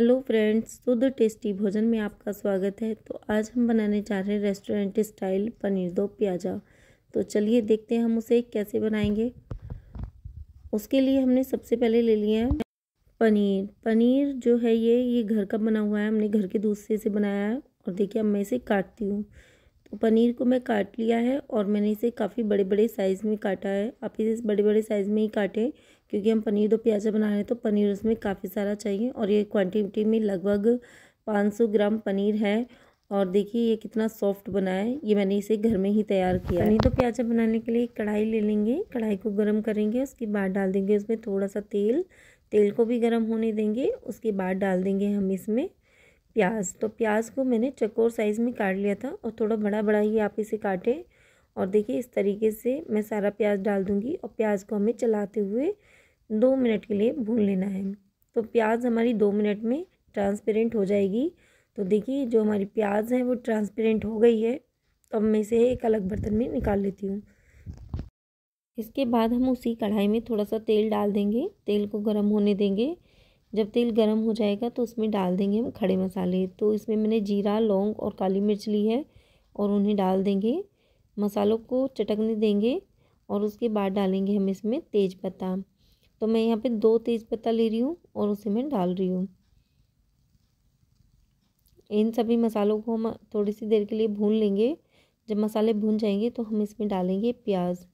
hello friends शुद्ध तो tasty भोजन में आपका स्वागत है तो आज हम बनाने जा रहे हैं रेस्टोरेंट स्टाइल पनीर दो प्याजा तो चलिए देखते हैं हम उसे कैसे बनाएंगे उसके लिए हमने सबसे पहले ले लिया है पनीर पनीर जो है ये ये घर का बना हुआ है हमने घर के दूध से इसे बनाया है और देखिए अब मैं इसे काटती हूँ पनीर को मैं काट लिया है और मैंने इसे काफ़ी बड़े बड़े साइज़ में काटा है आप इसे इस बड़े बड़े साइज़ में ही काटें क्योंकि हम पनीर दो प्याजा बना रहे हैं तो पनीर उसमें काफ़ी सारा चाहिए और ये क्वांटिटी में लगभग पाँच सौ ग्राम पनीर है और देखिए ये कितना सॉफ्ट बना है ये मैंने इसे घर में ही तैयार किया पनीर तो प्याजा बनाने के लिए कढ़ाई ले लेंगे कढ़ाई को गर्म करेंगे उसके बाद डाल देंगे उसमें थोड़ा सा तेल तेल को भी गर्म होने देंगे उसके बाद डाल देंगे हम इसमें प्याज तो प्याज को मैंने चकोर साइज़ में काट लिया था और थोड़ा बड़ा बड़ा ही आप इसे काटें और देखिए इस तरीके से मैं सारा प्याज डाल दूँगी और प्याज को हमें चलाते हुए दो मिनट के लिए भून लेना है तो प्याज हमारी दो मिनट में ट्रांसपेरेंट हो जाएगी तो देखिए जो हमारी प्याज है वो ट्रांसपेरेंट हो गई है तो अब मैं इसे एक अलग बर्तन में निकाल लेती हूँ इसके बाद हम उसी कढ़ाई में थोड़ा सा तेल डाल देंगे तेल को गर्म होने देंगे जब तेल गर्म हो जाएगा तो उसमें डाल देंगे हम खड़े मसाले तो इसमें मैंने जीरा लौंग और काली मिर्च ली है और उन्हें डाल देंगे मसालों को चटकने देंगे और उसके बाद डालेंगे हम इसमें तेज पत्ता तो मैं यहाँ पे दो तेज पत्ता ले रही हूँ और उसे मैं डाल रही हूँ इन सभी मसालों को हम थोड़ी सी देर के लिए भून लेंगे जब मसाले भून जाएंगे तो हम इसमें डालेंगे प्याज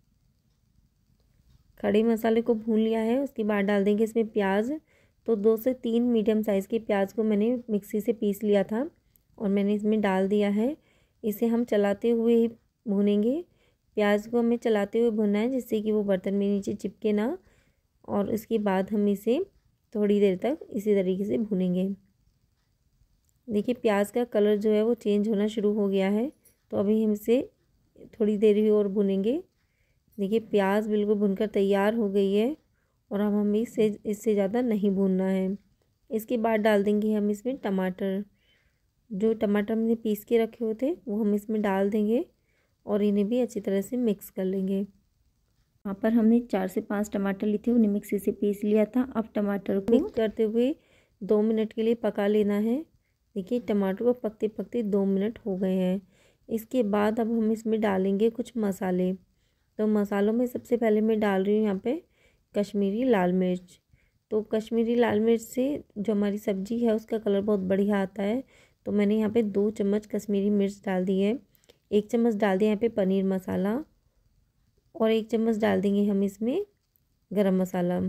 खड़े मसाले को भून लिया है उसके बाद डाल देंगे इसमें प्याज तो दो से तीन मीडियम साइज़ के प्याज को मैंने मिक्सी से पीस लिया था और मैंने इसमें डाल दिया है इसे हम चलाते हुए ही भूनेंगे प्याज को हमें चलाते हुए भुनना है जिससे कि वो बर्तन में नीचे चिपके ना और उसके बाद हम इसे थोड़ी देर तक इसी तरीके से भूनेंगे देखिए प्याज का कलर जो है वो चेंज होना शुरू हो गया है तो अभी हम इसे थोड़ी देर ही और भुनेंगे देखिए प्याज बिल्कुल भुनकर तैयार हो गई है और अब हमें इसे इससे ज़्यादा नहीं भूनना है इसके बाद डाल देंगे हम इसमें टमाटर जो टमाटर हमने पीस के रखे हुए थे वो हम इसमें डाल देंगे और इन्हें भी अच्छी तरह से मिक्स कर लेंगे वहाँ पर हमने चार से पाँच टमाटर लिए थे उन्हें मिक्सी से पीस लिया था अब टमाटर को मिक्स करते हुए दो मिनट के लिए पका लेना है देखिए टमाटर को पकते पकते दो मिनट हो गए हैं इसके बाद अब हम इसमें डालेंगे कुछ मसाले तो मसालों में सबसे पहले मैं डाल रही हूँ यहाँ पर कश्मीरी लाल मिर्च तो कश्मीरी लाल मिर्च से जो हमारी सब्ज़ी है उसका कलर बहुत बढ़िया आता है तो मैंने यहाँ पे दो चम्मच कश्मीरी मिर्च डाल दी है एक चम्मच डाल दिया यहाँ पे पनीर मसाला और एक चम्मच डाल देंगे हम इसमें गरम मसाला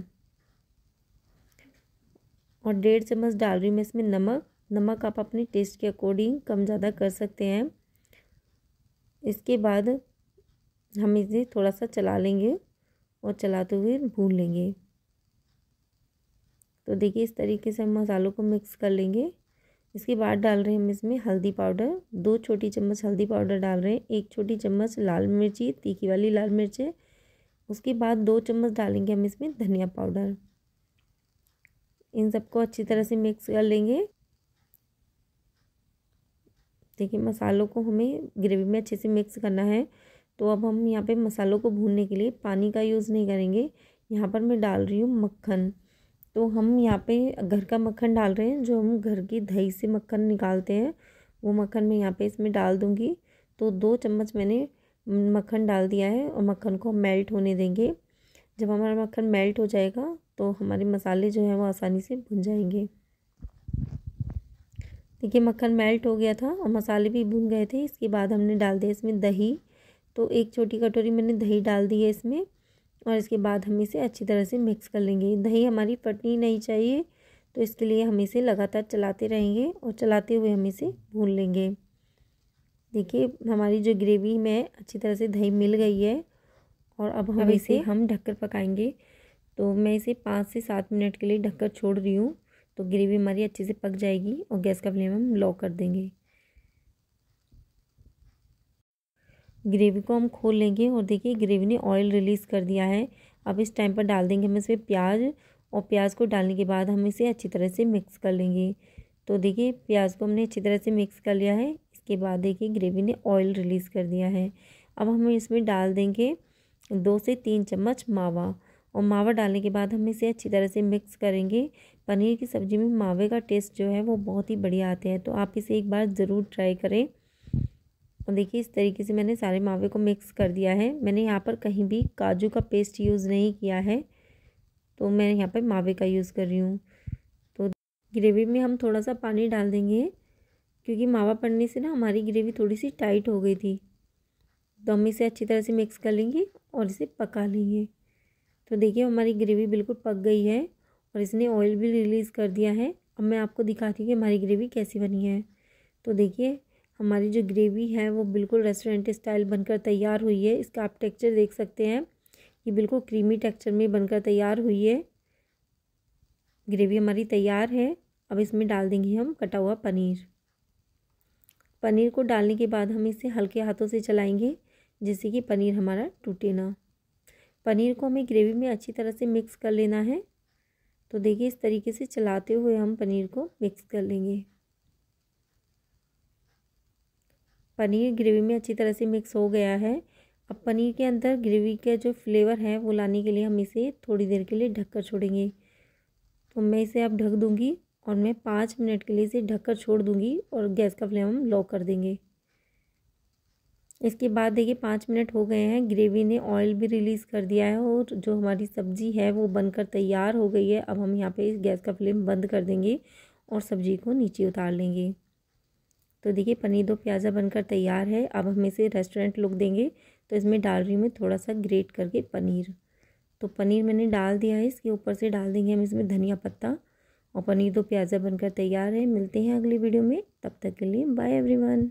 और डेढ़ चम्मच डाल रही हूँ मैं इसमें नमक नमक आप अपने टेस्ट के अकॉर्डिंग कम ज़्यादा कर सकते हैं इसके बाद हम इसे थोड़ा सा चला लेंगे और चलाते हुए भून लेंगे तो देखिए इस तरीके से हम मसालों को मिक्स कर लेंगे इसके बाद डाल रहे हैं हम इसमें हल्दी पाउडर दो छोटी चम्मच हल्दी पाउडर डाल रहे हैं एक छोटी चम्मच लाल मिर्ची तीखी वाली लाल मिर्च है उसके बाद दो चम्मच डालेंगे हम इसमें धनिया पाउडर इन सबको अच्छी तरह से मिक्स कर लेंगे देखिए मसालों को हमें ग्रेवी में अच्छे से मिक्स करना है तो अब हम यहाँ पे मसालों को भूनने के लिए पानी का यूज़ नहीं करेंगे यहाँ पर मैं डाल रही हूँ मक्खन तो हम यहाँ पे घर का मक्खन डाल रहे हैं जो हम घर की दही से मक्खन निकालते हैं वो मक्खन मैं यहाँ पे इसमें डाल दूँगी तो दो चम्मच मैंने मक्खन डाल दिया है और मक्खन को मेल्ट होने देंगे जब हमारा मक्खन मेल्ट हो जाएगा तो हमारे मसाले जो हैं वो आसानी से भुन जाएंगे देखिए मक्खन मेल्ट हो गया था और मसाले भी भुन गए थे इसके बाद हमने डाल दिया इसमें दही तो एक छोटी कटोरी मैंने दही डाल दी है इसमें और इसके बाद हम इसे अच्छी तरह से मिक्स कर लेंगे दही हमारी फटनी नहीं चाहिए तो इसके लिए हम इसे लगातार चलाते रहेंगे और चलाते हुए हम इसे भून लेंगे देखिए हमारी जो ग्रेवी में अच्छी तरह से दही मिल गई है और अब हम इसे हम ढककर पकाएंगे तो मैं इसे पाँच से सात मिनट के लिए ढककर छोड़ रही हूँ तो ग्रेवी हमारी अच्छे से पक जाएगी और गैस का फ्लेम हम लो कर देंगे ग्रेवी को हम खोल लेंगे और देखिए ग्रेवी ने ऑयल रिलीज़ कर दिया है अब इस टाइम पर डाल देंगे हम इसमें प्याज और प्याज को डालने के बाद हम इसे अच्छी तरह से मिक्स कर लेंगे तो देखिए प्याज को हमने अच्छी तरह से मिक्स कर लिया है इसके बाद देखिए ग्रेवी ने ऑयल रिलीज़ कर दिया है अब हम इसमें डाल देंगे दो से तीन चम्मच मावा और मावा डालने के बाद हम इसे अच्छी तरह से मिक्स करेंगे पनीर की सब्ज़ी में मावे का टेस्ट जो है वो बहुत ही बढ़िया आते हैं तो आप इसे एक बार ज़रूर ट्राई करें और तो देखिए इस तरीके से मैंने सारे मावे को मिक्स कर दिया है मैंने यहाँ पर कहीं भी काजू का पेस्ट यूज़ नहीं किया है तो मैं यहाँ पर मावे का यूज़ कर रही हूँ तो ग्रेवी में हम थोड़ा सा पानी डाल देंगे क्योंकि मावा पड़ने से ना हमारी ग्रेवी थोड़ी सी टाइट हो गई थी तो हम इसे अच्छी तरह से मिक्स कर लेंगे और इसे पका लेंगे तो देखिए हमारी ग्रेवी बिल्कुल पक गई है और इसने ऑयल भी रिलीज़ कर दिया है अब मैं आपको दिखाती हूँ कि हमारी ग्रेवी कैसी बनी है तो देखिए हमारी जो ग्रेवी है वो बिल्कुल रेस्टोरेंट स्टाइल बनकर तैयार हुई है इसका आप टेक्चर देख सकते हैं ये बिल्कुल क्रीमी टेक्चर में बनकर तैयार हुई है ग्रेवी हमारी तैयार है अब इसमें डाल देंगे हम कटा हुआ पनीर पनीर को डालने के बाद हम इसे हल्के हाथों से चलाएंगे जिससे कि पनीर हमारा टूटे ना पनीर को हमें ग्रेवी में अच्छी तरह से मिक्स कर लेना है तो देखिए इस तरीके से चलाते हुए हम पनीर को मिक्स कर लेंगे पनीर ग्रेवी में अच्छी तरह से मिक्स हो गया है अब पनीर के अंदर ग्रेवी का जो फ्लेवर है वो लाने के लिए हम इसे थोड़ी देर के लिए ढककर छोड़ेंगे तो मैं इसे अब ढक दूँगी और मैं पाँच मिनट के लिए इसे ढककर छोड़ दूँगी और गैस का फ्लेम हम लॉक कर देंगे इसके बाद देखिए पाँच मिनट हो गए हैं ग्रेवी ने ऑयल भी रिलीज़ कर दिया है और जो हमारी सब्ज़ी है वो बनकर तैयार हो गई है अब हम यहाँ पे इस गैस का फ्लेम बंद कर देंगे और सब्ज़ी को नीचे उतार लेंगे तो देखिए पनीर दो प्याज़ा बनकर तैयार है अब हम इसे रेस्टोरेंट लुक देंगे तो इसमें डाल रही हूँ मैं थोड़ा सा ग्रेट करके पनीर तो पनीर मैंने डाल दिया है इसके ऊपर से डाल देंगे हम इसमें धनिया पत्ता और पनीर दो प्याज़ा बनकर तैयार है मिलते हैं अगली वीडियो में तब तक के लिए बाय एवरीवन